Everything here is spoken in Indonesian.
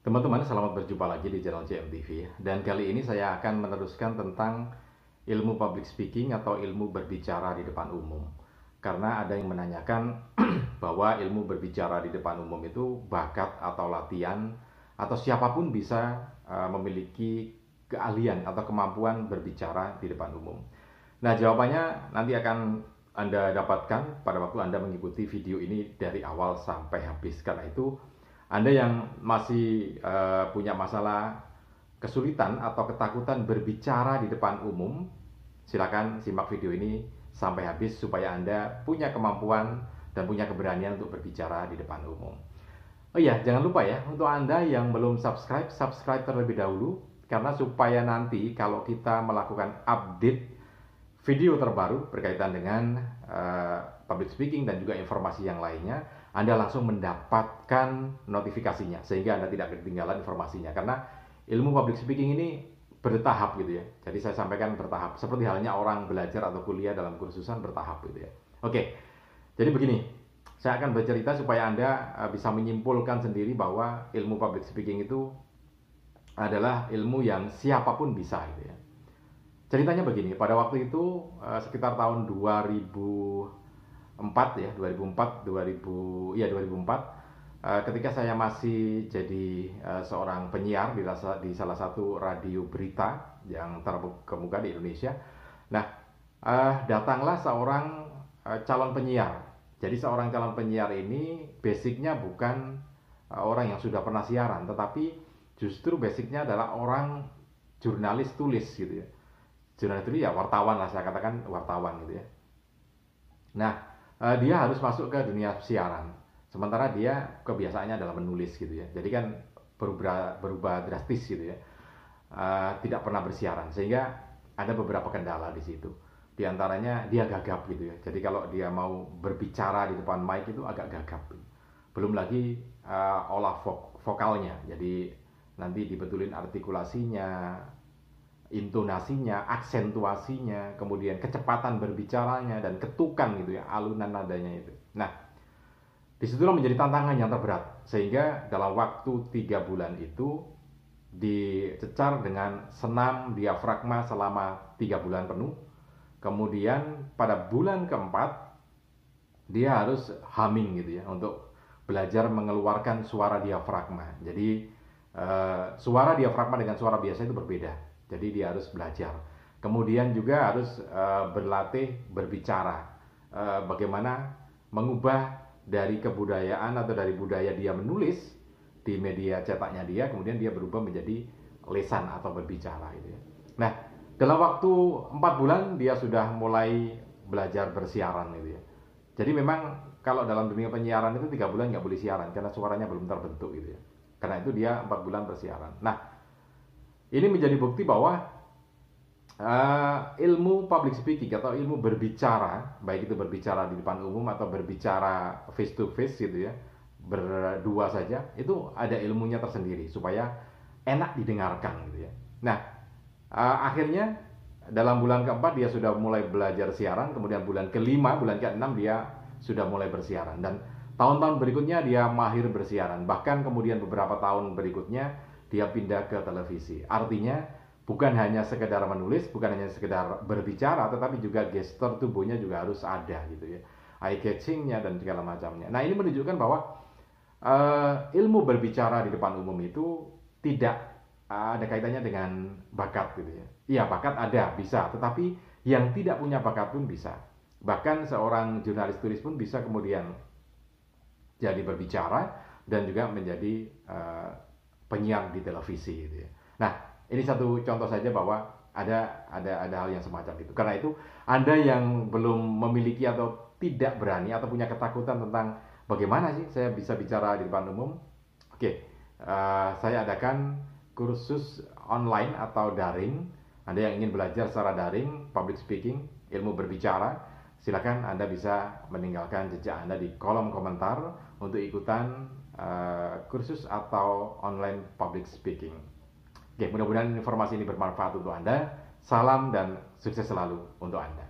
Teman-teman, selamat berjumpa lagi di channel CMTV. Dan kali ini saya akan meneruskan tentang ilmu public speaking atau ilmu berbicara di depan umum. Karena ada yang menanyakan bahwa ilmu berbicara di depan umum itu bakat atau latihan atau siapapun bisa e, memiliki keahlian atau kemampuan berbicara di depan umum. Nah, jawabannya nanti akan Anda dapatkan pada waktu Anda mengikuti video ini dari awal sampai habis. Karena itu, anda yang masih uh, punya masalah kesulitan atau ketakutan berbicara di depan umum, silakan simak video ini sampai habis supaya Anda punya kemampuan dan punya keberanian untuk berbicara di depan umum. Oh iya, jangan lupa ya, untuk Anda yang belum subscribe, subscribe terlebih dahulu karena supaya nanti kalau kita melakukan update video terbaru berkaitan dengan eh, public speaking dan juga informasi yang lainnya, Anda langsung mendapatkan notifikasinya sehingga Anda tidak ketinggalan informasinya karena ilmu public speaking ini bertahap gitu ya. Jadi saya sampaikan bertahap seperti halnya orang belajar atau kuliah dalam kursusan bertahap gitu ya. Oke. Jadi begini, saya akan bercerita supaya Anda eh, bisa menyimpulkan sendiri bahwa ilmu public speaking itu adalah ilmu yang siapapun bisa gitu ya. Ceritanya begini, pada waktu itu eh, sekitar tahun 2000 2004 ya 2004 2000 ya 2004 uh, ketika saya masih jadi uh, seorang penyiar di, di salah satu radio berita yang terkemuka di Indonesia nah uh, datanglah seorang uh, calon penyiar jadi seorang calon penyiar ini basicnya bukan uh, orang yang sudah pernah siaran tetapi justru basicnya adalah orang jurnalis tulis gitu ya jurnalis tulis ya wartawan lah saya katakan wartawan gitu ya nah uh, dia harus masuk ke dunia siaran. Sementara dia kebiasaannya adalah menulis gitu ya. Jadi kan berubah berubah drastis gitu ya. Uh, tidak pernah bersiaran sehingga ada beberapa kendala di situ. Di antaranya dia gagap gitu ya. Jadi kalau dia mau berbicara di depan mic itu agak gagap. Belum lagi uh, olah vok vokalnya. Jadi nanti dibetulin artikulasinya, intonasinya, aksentuasinya, kemudian kecepatan berbicaranya dan ketukan gitu ya alunan nadanya itu. Nah, disitulah menjadi tantangan yang terberat sehingga dalam waktu tiga bulan itu dicecar dengan senam diafragma selama tiga bulan penuh. Kemudian pada bulan keempat dia harus humming gitu ya untuk belajar mengeluarkan suara diafragma. Jadi uh, suara diafragma dengan suara biasa itu berbeda jadi dia harus belajar. Kemudian juga harus uh, berlatih berbicara. Uh, bagaimana mengubah dari kebudayaan atau dari budaya dia menulis di media cetaknya dia, kemudian dia berubah menjadi lesan atau berbicara gitu ya. Nah, dalam waktu empat bulan dia sudah mulai belajar bersiaran gitu ya. Jadi memang kalau dalam dunia penyiaran itu tiga bulan nggak boleh siaran karena suaranya belum terbentuk gitu ya. Karena itu dia empat bulan bersiaran. Nah, ini menjadi bukti bahwa uh, ilmu public speaking atau ilmu berbicara, baik itu berbicara di depan umum atau berbicara face to face gitu ya, berdua saja, itu ada ilmunya tersendiri supaya enak didengarkan gitu ya. Nah, uh, akhirnya dalam bulan keempat dia sudah mulai belajar siaran, kemudian bulan kelima, bulan keenam dia sudah mulai bersiaran dan tahun-tahun berikutnya dia mahir bersiaran. Bahkan kemudian beberapa tahun berikutnya dia pindah ke televisi. Artinya bukan hanya sekedar menulis, bukan hanya sekedar berbicara, tetapi juga gestur tubuhnya juga harus ada gitu ya. Eye catchingnya dan segala macamnya. Nah ini menunjukkan bahwa uh, ilmu berbicara di depan umum itu tidak eh, ada kaitannya dengan bakat gitu ya. Iya bakat ada bisa, tetapi yang tidak punya bakat pun bisa. Bahkan seorang jurnalis tulis pun bisa kemudian jadi berbicara dan juga menjadi uh, penyiar di televisi gitu ya. Nah, ini satu contoh saja bahwa ada ada ada hal yang semacam itu. Karena itu Anda yang belum memiliki atau tidak berani atau punya ketakutan tentang bagaimana sih saya bisa bicara di depan umum? Oke, uh, saya adakan kursus online atau daring. Anda yang ingin belajar secara daring, public speaking, ilmu berbicara, silakan Anda bisa meninggalkan jejak Anda di kolom komentar untuk ikutan eh, kursus atau online public speaking. Oke, mudah-mudahan informasi ini bermanfaat untuk Anda. Salam dan sukses selalu untuk Anda.